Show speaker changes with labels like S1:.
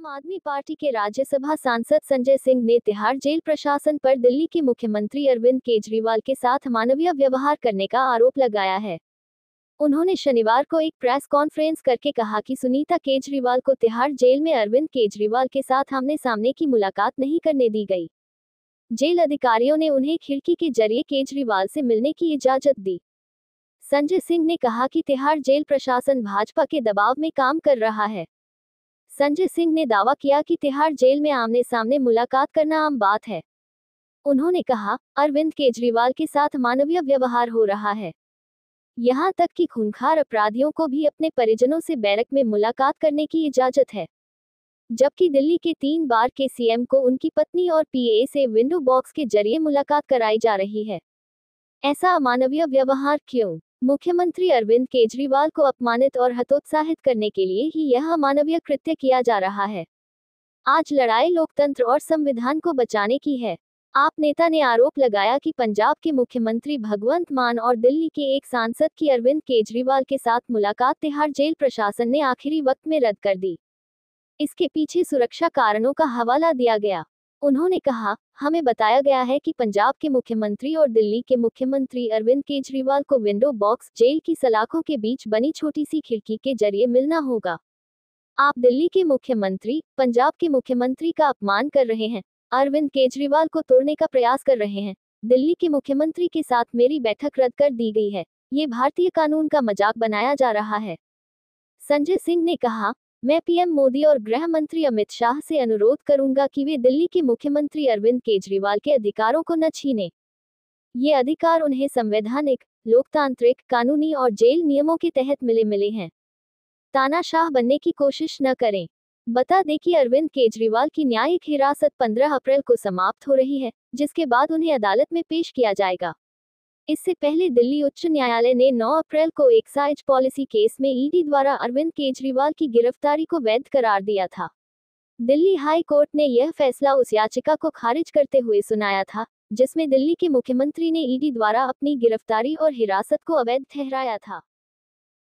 S1: आम आदमी पार्टी के राज्यसभा सांसद संजय सिंह ने तिहाड़ जेल प्रशासन पर दिल्ली के मुख्यमंत्री अरविंद केजरीवाल के साथ मानवीय व्यवहार करने का आरोप लगाया है उन्होंने शनिवार को एक प्रेस कॉन्फ्रेंस करके कहा कि सुनीता केजरीवाल को तिहाड़ जेल में अरविंद केजरीवाल के साथ आमने सामने की मुलाकात नहीं करने दी गई जेल अधिकारियों ने उन्हें खिड़की के जरिए केजरीवाल से मिलने की इजाजत दी संजय सिंह ने कहा कि तिहाड़ जेल प्रशासन भाजपा के दबाव में काम कर रहा है संजय सिंह ने दावा किया कि तिहाड़ जेल में आमने सामने मुलाकात करना आम बात है उन्होंने कहा अरविंद केजरीवाल के साथ मानवीय व्यवहार हो रहा है यहाँ तक कि खूनखार अपराधियों को भी अपने परिजनों से बैरक में मुलाकात करने की इजाजत है जबकि दिल्ली के तीन बार के सीएम को उनकी पत्नी और पीए से विंडो बॉक्स के जरिए मुलाकात कराई जा रही है ऐसा अमानवीय व्यवहार क्यों मुख्यमंत्री अरविंद केजरीवाल को अपमानित और हतोत्साहित करने के लिए ही यह मानवीय कृत्य किया जा रहा है आज लड़ाई लोकतंत्र और संविधान को बचाने की है आप नेता ने आरोप लगाया कि पंजाब के मुख्यमंत्री भगवंत मान और दिल्ली के एक सांसद की अरविंद केजरीवाल के साथ मुलाकात तिहाड़ जेल प्रशासन ने आखिरी वक्त में रद्द कर दी इसके पीछे सुरक्षा कारणों का हवाला दिया गया उन्होंने कहा हमें बताया गया है कि पंजाब के मुख्यमंत्री और दिल्ली के मुख्यमंत्री अरविंद केजरीवाल को विंडो बॉक्स जेल की सलाखों के बीच बनी छोटी सी खिड़की के जरिए मिलना होगा आप दिल्ली के मुख्यमंत्री पंजाब के मुख्यमंत्री का अपमान कर रहे हैं अरविंद केजरीवाल को तोड़ने का प्रयास कर रहे हैं दिल्ली के मुख्यमंत्री के साथ मेरी बैठक रद्द कर दी गई है ये भारतीय कानून का मजाक बनाया जा रहा है संजय सिंह ने कहा मैं पीएम मोदी और गृह मंत्री अमित शाह से अनुरोध करूंगा कि वे दिल्ली के मुख्यमंत्री अरविंद केजरीवाल के अधिकारों को न छीने ये अधिकार उन्हें संवैधानिक लोकतांत्रिक कानूनी और जेल नियमों के तहत मिले मिले हैं तानाशाह बनने की कोशिश न करें बता दें कि अरविंद केजरीवाल की न्यायिक हिरासत 15 अप्रैल को समाप्त हो रही है जिसके बाद उन्हें अदालत में पेश किया जाएगा इससे पहले दिल्ली उच्च न्यायालय ने 9 अप्रैल को एक्साइज पॉलिसी केस में ईडी द्वारा अरविंद केजरीवाल की गिरफ्तारी को वैध करार दिया था दिल्ली हाई कोर्ट ने यह फैसला उस याचिका को खारिज करते हुए सुनाया था जिसमें दिल्ली के मुख्यमंत्री ने ईडी द्वारा अपनी गिरफ्तारी और हिरासत को अवैध ठहराया था